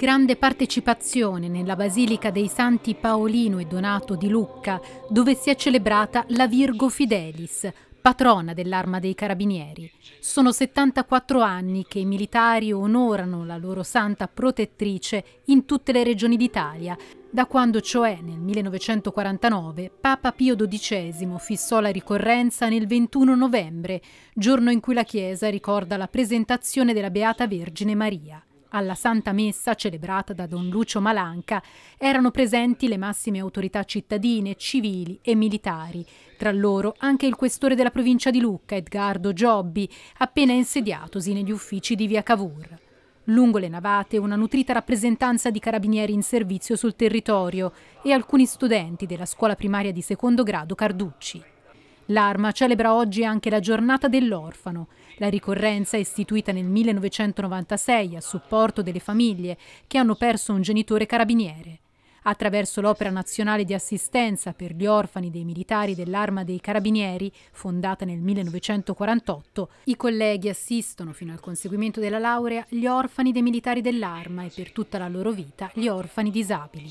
Grande partecipazione nella Basilica dei Santi Paolino e Donato di Lucca, dove si è celebrata la Virgo Fidelis, patrona dell'arma dei carabinieri. Sono 74 anni che i militari onorano la loro santa protettrice in tutte le regioni d'Italia, da quando cioè nel 1949 Papa Pio XII fissò la ricorrenza nel 21 novembre, giorno in cui la Chiesa ricorda la presentazione della Beata Vergine Maria. Alla Santa Messa, celebrata da Don Lucio Malanca, erano presenti le massime autorità cittadine, civili e militari, tra loro anche il questore della provincia di Lucca, Edgardo Giobbi, appena insediatosi negli uffici di via Cavour. Lungo le navate una nutrita rappresentanza di carabinieri in servizio sul territorio e alcuni studenti della scuola primaria di secondo grado Carducci. L'Arma celebra oggi anche la giornata dell'orfano. La ricorrenza è istituita nel 1996 a supporto delle famiglie che hanno perso un genitore carabiniere. Attraverso l'Opera Nazionale di Assistenza per gli Orfani dei Militari dell'Arma dei Carabinieri, fondata nel 1948, i colleghi assistono fino al conseguimento della laurea gli orfani dei militari dell'Arma e per tutta la loro vita gli orfani disabili.